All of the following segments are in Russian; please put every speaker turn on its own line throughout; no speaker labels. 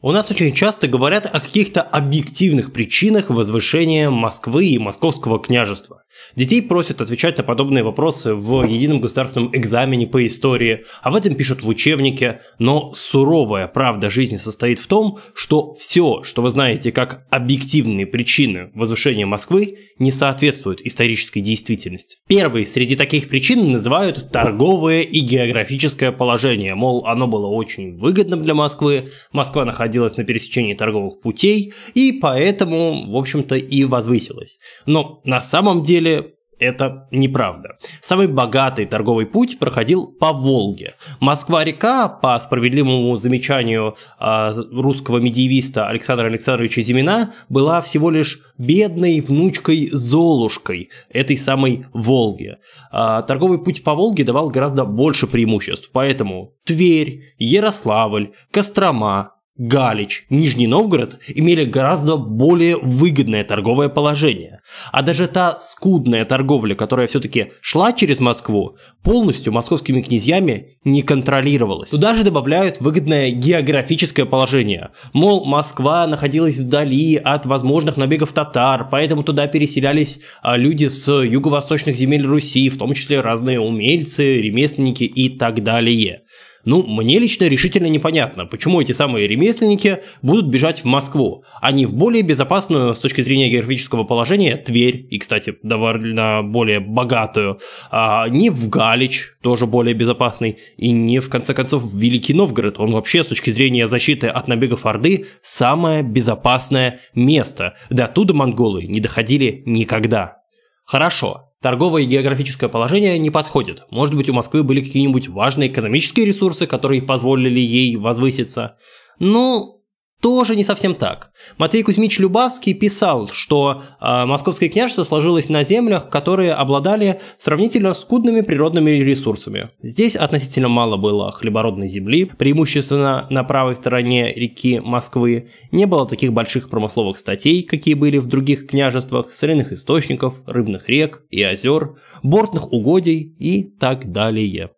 У нас очень часто говорят о каких-то объективных причинах возвышения Москвы и московского княжества. Детей просят отвечать на подобные вопросы в едином государственном экзамене по истории, об этом пишут в учебнике, но суровая правда жизни состоит в том, что все, что вы знаете как объективные причины возвышения Москвы, не соответствует исторической действительности. Первой среди таких причин называют торговое и географическое положение, мол, оно было очень выгодным для Москвы, Москва находилась находилась на пересечении торговых путей и поэтому, в общем-то, и возвысилась. Но на самом деле это неправда. Самый богатый торговый путь проходил по Волге. Москва-река, по справедливому замечанию э, русского медиевиста Александра Александровича Зимина, была всего лишь бедной внучкой Золушкой этой самой Волги. Э, торговый путь по Волге давал гораздо больше преимуществ, поэтому Тверь, Ярославль, Кострома, Галич, Нижний Новгород имели гораздо более выгодное торговое положение, а даже та скудная торговля, которая все-таки шла через Москву, полностью московскими князьями не контролировалась. Туда же добавляют выгодное географическое положение, мол, Москва находилась вдали от возможных набегов татар, поэтому туда переселялись а, люди с юго-восточных земель Руси, в том числе разные умельцы, ремесленники и так далее. Ну, мне лично решительно непонятно, почему эти самые ремесленники будут бежать в Москву, а не в более безопасную с точки зрения географического положения Тверь, и, кстати, довольно более богатую, а не в Галич, тоже более безопасный, и не, в конце концов, в Великий Новгород. Он вообще, с точки зрения защиты от набегов Орды, самое безопасное место. До туда монголы не доходили никогда. Хорошо, Торговое и географическое положение не подходит. Может быть, у Москвы были какие-нибудь важные экономические ресурсы, которые позволили ей возвыситься. но... Ну, тоже не совсем так. Матвей Кузьмич Любавский писал, что э, Московское княжество сложилось на землях, которые обладали сравнительно скудными природными ресурсами. Здесь относительно мало было хлебородной земли, преимущественно на правой стороне реки Москвы. Не было таких больших промысловых статей, какие были в других княжествах, соляных источников, рыбных рек и озер, бортных угодий и так далее.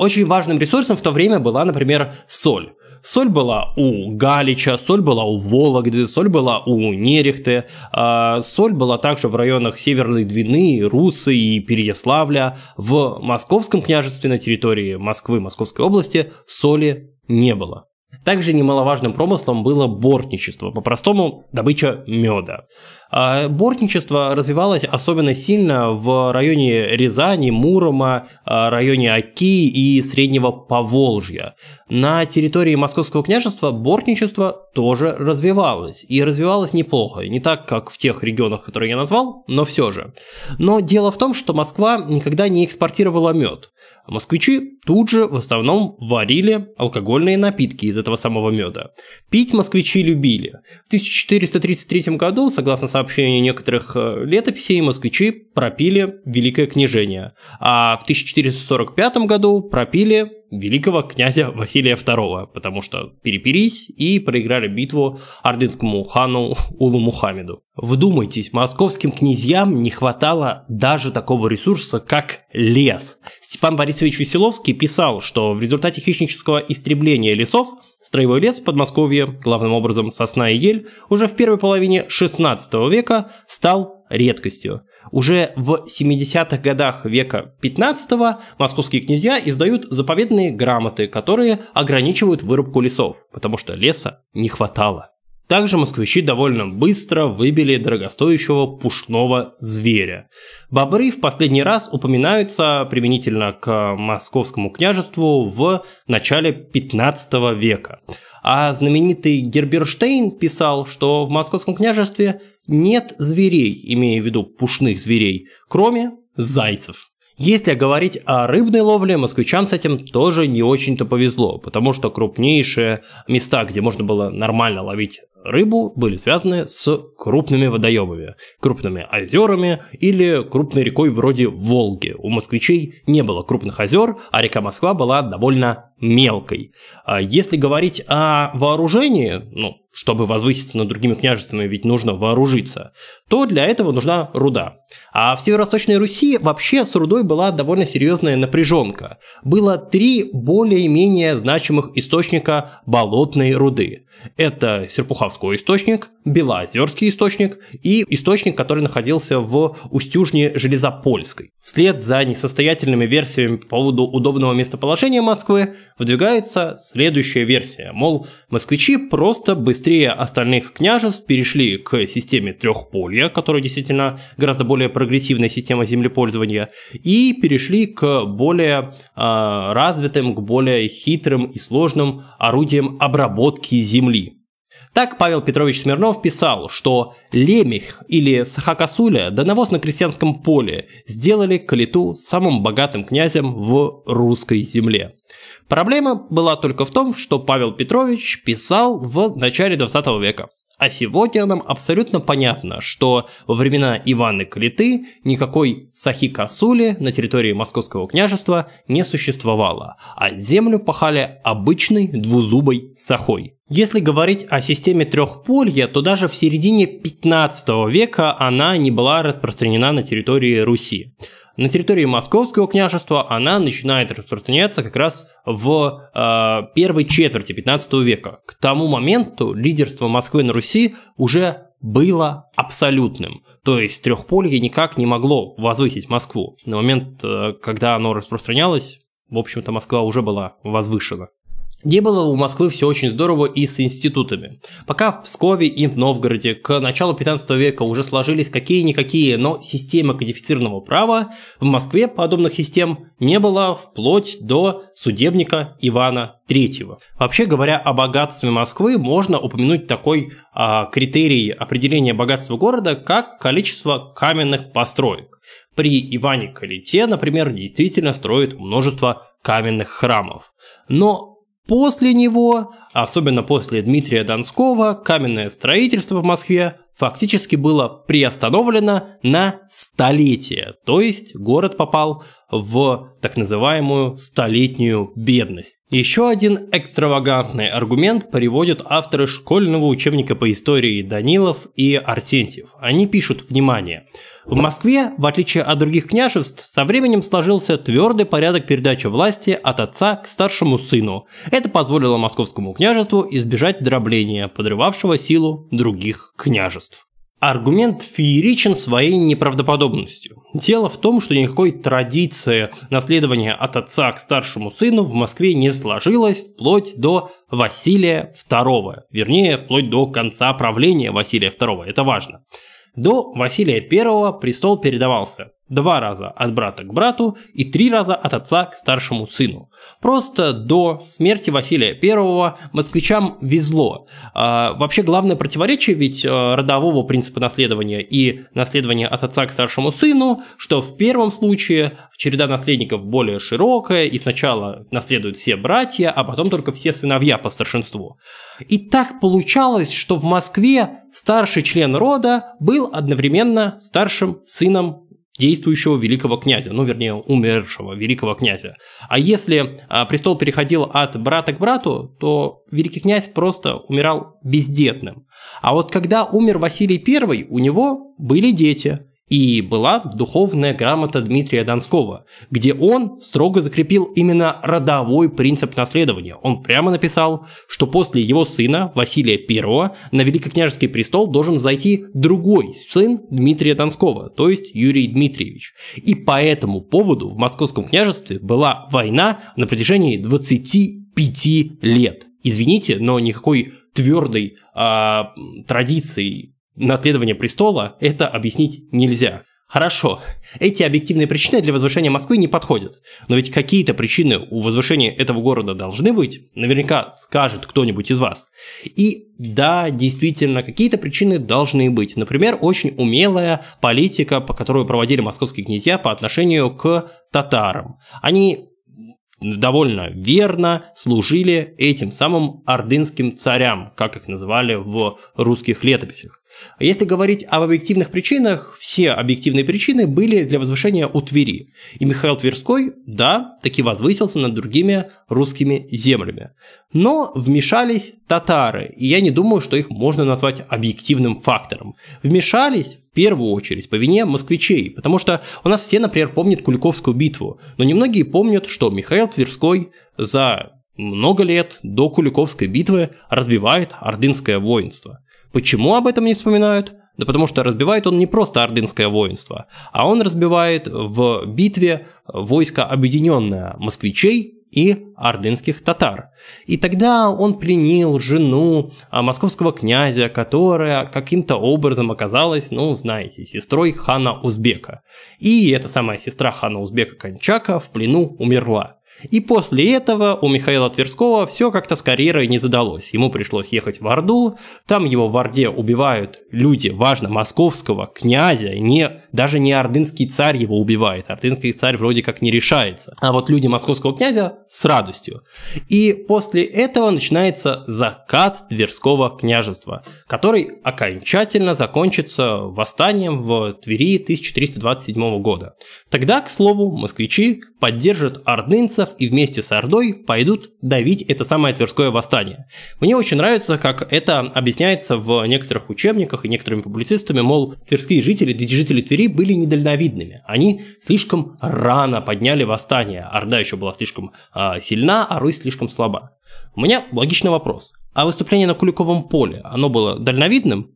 Очень важным ресурсом в то время была, например, соль. Соль была у Галича, соль была у Вологды, соль была у Нерехты, а, соль была также в районах Северной Двины, Русы и Переяславля. В Московском княжестве на территории Москвы, Московской области соли не было. Также немаловажным промыслом было бортничество, по-простому добыча меда. А бортничество развивалось особенно сильно в районе Рязани, Мурома, а, районе Оки и Среднего Поволжья. На территории Московского княжества бортничество тоже развивалось. И развивалось неплохо. Не так, как в тех регионах, которые я назвал, но все же. Но дело в том, что Москва никогда не экспортировала мед. Москвичи тут же в основном варили алкогольные напитки из этого самого меда. Пить москвичи любили. В 1433 году, согласно сообщению некоторых э, летописей, москвичи пропили Великое княжение, а в 1445 году пропили великого князя Василия II, потому что перепились и проиграли битву ордынскому хану Улу Мухаммеду. Вдумайтесь, московским князьям не хватало даже такого ресурса, как лес. Степан Борисович Веселовский писал, что в результате хищнического истребления лесов – Строевой лес в Подмосковье, главным образом сосна и ель, уже в первой половине 16 века стал редкостью. Уже в 70-х годах века 15-го московские князья издают заповедные грамоты, которые ограничивают вырубку лесов, потому что леса не хватало. Также москвичи довольно быстро выбили дорогостоящего пушного зверя. Бобры в последний раз упоминаются применительно к московскому княжеству в начале 15 века. А знаменитый Герберштейн писал, что в московском княжестве нет зверей, имея в виду пушных зверей, кроме зайцев. Если говорить о рыбной ловле, москвичам с этим тоже не очень-то повезло, потому что крупнейшие места, где можно было нормально ловить рыбу были связаны с крупными водоемами, крупными озерами или крупной рекой вроде Волги. У москвичей не было крупных озер, а река Москва была довольно мелкой. А если говорить о вооружении, ну, чтобы возвыситься над другими княжествами, ведь нужно вооружиться, то для этого нужна руда. А в Северо-Восточной Руси вообще с рудой была довольно серьезная напряженка. Было три более-менее значимых источника болотной руды. Это Серпуховской источник, Белозерский источник и источник, который находился в Устюжне Железопольской. Вслед за несостоятельными версиями по поводу удобного местоположения Москвы, выдвигается следующая версия, мол, москвичи просто быстрее остальных княжеств перешли к системе трехполья, которая действительно гораздо более прогрессивная система землепользования, и перешли к более э, развитым, к более хитрым и сложным орудиям обработки земли. Так Павел Петрович Смирнов писал, что лемех или сахакасуля до навоз на крестьянском поле сделали калиту самым богатым князем в русской земле. Проблема была только в том, что Павел Петрович писал в начале 20 века. А сегодня нам абсолютно понятно, что во времена Ивана Клиты никакой Сахи-Касули на территории Московского княжества не существовало, а землю пахали обычной двузубой сахой. Если говорить о системе трехполья, то даже в середине 15 века она не была распространена на территории Руси на территории Московского княжества она начинает распространяться как раз в э, первой четверти 15 века. К тому моменту лидерство Москвы на Руси уже было абсолютным. То есть трехполье никак не могло возвысить Москву. На момент, э, когда оно распространялось, в общем-то, Москва уже была возвышена где было у Москвы все очень здорово и с институтами. Пока в Пскове и в Новгороде к началу 15 века уже сложились какие-никакие, но система кодифицированного права, в Москве подобных систем не было вплоть до судебника Ивана III. Вообще говоря о богатстве Москвы, можно упомянуть такой а, критерий определения богатства города, как количество каменных построек. При Иване Калите, например, действительно строят множество каменных храмов. Но После него, особенно после Дмитрия Донского, каменное строительство в Москве фактически было приостановлено на столетие, то есть город попал в так называемую столетнюю бедность. Еще один экстравагантный аргумент приводят авторы школьного учебника по истории Данилов и Арсентьев. Они пишут, внимание, в Москве, в отличие от других княжеств, со временем сложился твердый порядок передачи власти от отца к старшему сыну. Это позволило московскому княжеству избежать дробления, подрывавшего силу других княжеств. Аргумент фееричен своей неправдоподобностью. Дело в том, что никакой традиции наследования от отца к старшему сыну в Москве не сложилось вплоть до Василия II, вернее, вплоть до конца правления Василия II, это важно. До Василия I престол передавался Два раза от брата к брату и три раза от отца к старшему сыну. Просто до смерти Василия I москвичам везло. А, вообще главное противоречие ведь э, родового принципа наследования и наследования от отца к старшему сыну, что в первом случае череда наследников более широкая и сначала наследуют все братья, а потом только все сыновья по старшинству. И так получалось, что в Москве старший член рода был одновременно старшим сыном действующего великого князя, ну, вернее, умершего великого князя. А если а, престол переходил от брата к брату, то великий князь просто умирал бездетным. А вот когда умер Василий I, у него были дети – и была духовная грамота Дмитрия Донского, где он строго закрепил именно родовой принцип наследования. Он прямо написал, что после его сына Василия I на великокняжеский престол должен зайти другой сын Дмитрия Донского, то есть Юрий Дмитриевич. И по этому поводу в Московском княжестве была война на протяжении 25 лет. Извините, но никакой твердой э, традиции наследование престола, это объяснить нельзя. Хорошо, эти объективные причины для возвышения Москвы не подходят, но ведь какие-то причины у возвышения этого города должны быть, наверняка скажет кто-нибудь из вас. И да, действительно, какие-то причины должны быть. Например, очень умелая политика, по которой проводили московские князья по отношению к татарам. Они довольно верно служили этим самым ордынским царям, как их называли в русских летописях. Если говорить об объективных причинах, все объективные причины были для возвышения у Твери. И Михаил Тверской, да, таки возвысился над другими русскими землями. Но вмешались татары, и я не думаю, что их можно назвать объективным фактором. Вмешались в первую очередь по вине москвичей, потому что у нас все, например, помнят Куликовскую битву, но немногие помнят, что Михаил Тверской за много лет до Куликовской битвы разбивает ордынское воинство – Почему об этом не вспоминают? Да потому что разбивает он не просто ордынское воинство, а он разбивает в битве войско объединенное москвичей и ордынских татар. И тогда он пленил жену а, московского князя, которая каким-то образом оказалась, ну, знаете, сестрой хана Узбека. И эта самая сестра хана Узбека Кончака в плену умерла. И после этого у Михаила Тверского все как-то с карьерой не задалось. Ему пришлось ехать в Орду, там его в Орде убивают люди, важно, московского князя, не, даже не ордынский царь его убивает, ордынский царь вроде как не решается. А вот люди московского князя с радостью. И после этого начинается закат Тверского княжества, который окончательно закончится восстанием в Твери 1327 года. Тогда, к слову, москвичи поддержат ордынцев Романов и вместе с Ордой пойдут давить это самое Тверское восстание. Мне очень нравится, как это объясняется в некоторых учебниках и некоторыми публицистами, мол, тверские жители, жители Твери были недальновидными. Они слишком рано подняли восстание. Орда еще была слишком э, сильна, а Русь слишком слаба. У меня логичный вопрос. А выступление на Куликовом поле, оно было дальновидным?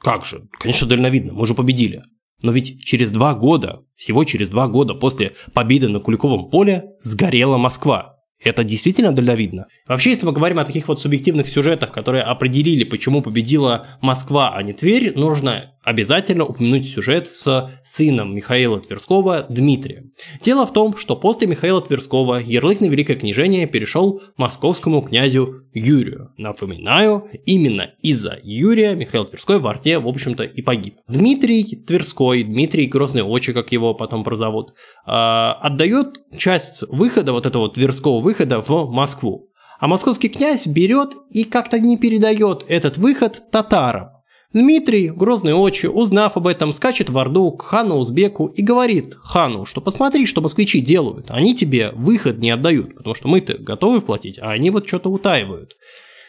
Как же? Конечно, дальновидно, мы же победили. Но ведь через два года, всего через два года после победы на Куликовом поле сгорела Москва. Это действительно дальновидно? Вообще, если мы говорим о таких вот субъективных сюжетах, которые определили, почему победила Москва, а не Тверь, нужно обязательно упомянуть сюжет с сыном Михаила Тверского Дмитрием. Дело в том, что после Михаила Тверского ярлык на Великое княжение перешел московскому князю Юрию. Напоминаю, именно из-за Юрия Михаил Тверской в Орде, в общем-то, и погиб. Дмитрий Тверской, Дмитрий Грозный Очи, как его потом прозовут, а, отдает часть выхода, вот этого Тверского выхода в Москву. А московский князь берет и как-то не передает этот выход татарам. Дмитрий, грозные очи, узнав об этом, скачет в Орду к хану Узбеку и говорит хану, что посмотри, что москвичи делают, они тебе выход не отдают, потому что мы-то готовы платить, а они вот что-то утаивают.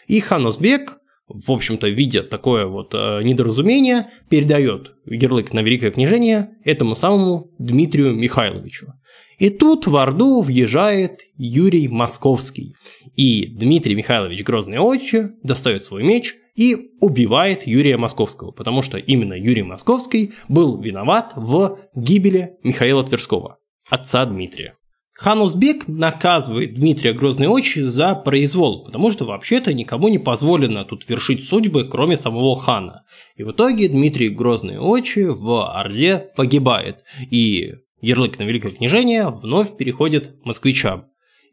И хан Узбек, в общем-то, видя такое вот э, недоразумение, передает ярлык на Великое княжение этому самому Дмитрию Михайловичу. И тут в Орду въезжает Юрий Московский. И Дмитрий Михайлович Грозный Отче достает свой меч – и убивает Юрия Московского, потому что именно Юрий Московский был виноват в гибели Михаила Тверского, отца Дмитрия. Хан Узбек наказывает Дмитрия Грозный Очи за произвол, потому что вообще-то никому не позволено тут вершить судьбы, кроме самого хана. И в итоге Дмитрий Грозный Очи в Орде погибает, и ярлык на Великое Княжение вновь переходит москвичам.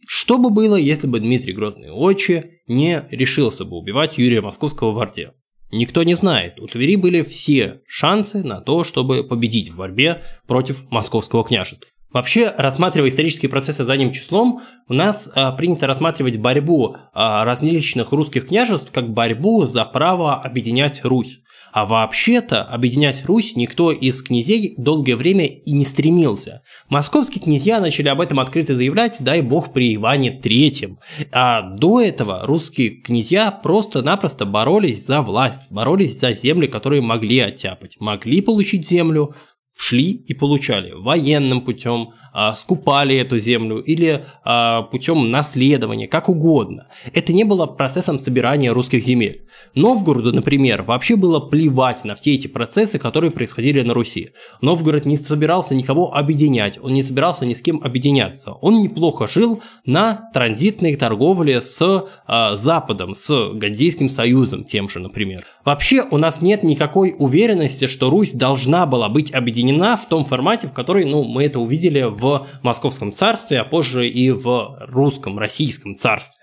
Что бы было, если бы Дмитрий Грозный Очи не решился бы убивать Юрия Московского в Орде? Никто не знает, у Твери были все шансы на то, чтобы победить в борьбе против московского княжества. Вообще, рассматривая исторические процессы задним числом, у нас а, принято рассматривать борьбу а, различных русских княжеств как борьбу за право объединять Русь. А вообще-то объединять Русь никто из князей долгое время и не стремился. Московские князья начали об этом открыто заявлять, дай бог, при Иване третьем. А до этого русские князья просто-напросто боролись за власть, боролись за земли, которые могли оттяпать. Могли получить землю, шли и получали военным путем, а, скупали эту землю или а, путем наследования, как угодно. Это не было процессом собирания русских земель. Новгороду, например, вообще было плевать на все эти процессы, которые происходили на Руси. Новгород не собирался никого объединять, он не собирался ни с кем объединяться. Он неплохо жил на транзитной торговле с а, Западом, с Гандейским союзом тем же, например. Вообще у нас нет никакой уверенности, что Русь должна была быть объединена в том формате, в который ну, мы это увидели в Московском царстве, а позже и в русском, российском царстве.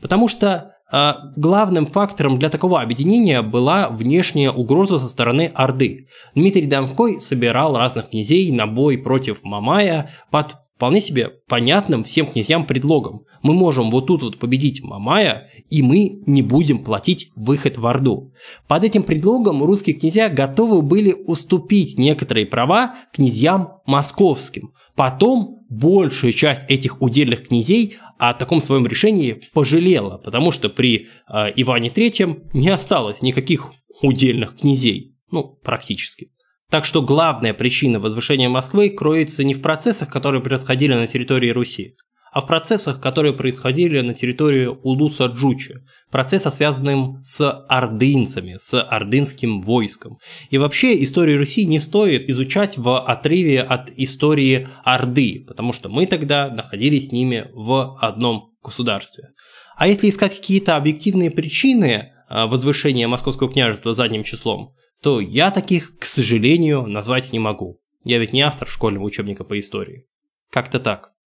Потому что э, главным фактором для такого объединения была внешняя угроза со стороны Орды. Дмитрий Донской собирал разных князей на бой против Мамая под вполне себе понятным всем князьям предлогом. Мы можем вот тут вот победить Мамая, и мы не будем платить выход в Орду. Под этим предлогом русские князья готовы были уступить некоторые права князьям московским. Потом большая часть этих удельных князей о таком своем решении пожалела, потому что при э, Иване III не осталось никаких удельных князей, ну, практически. Так что главная причина возвышения Москвы кроется не в процессах, которые происходили на территории Руси, а в процессах, которые происходили на территории Улуса Джучи, процесса, связанным с ордынцами, с ордынским войском. И вообще историю Руси не стоит изучать в отрыве от истории Орды, потому что мы тогда находились с ними в одном государстве. А если искать какие-то объективные причины а, возвышения Московского княжества задним числом, то я таких, к сожалению, назвать не могу. Я ведь не автор школьного учебника по истории. Как-то так.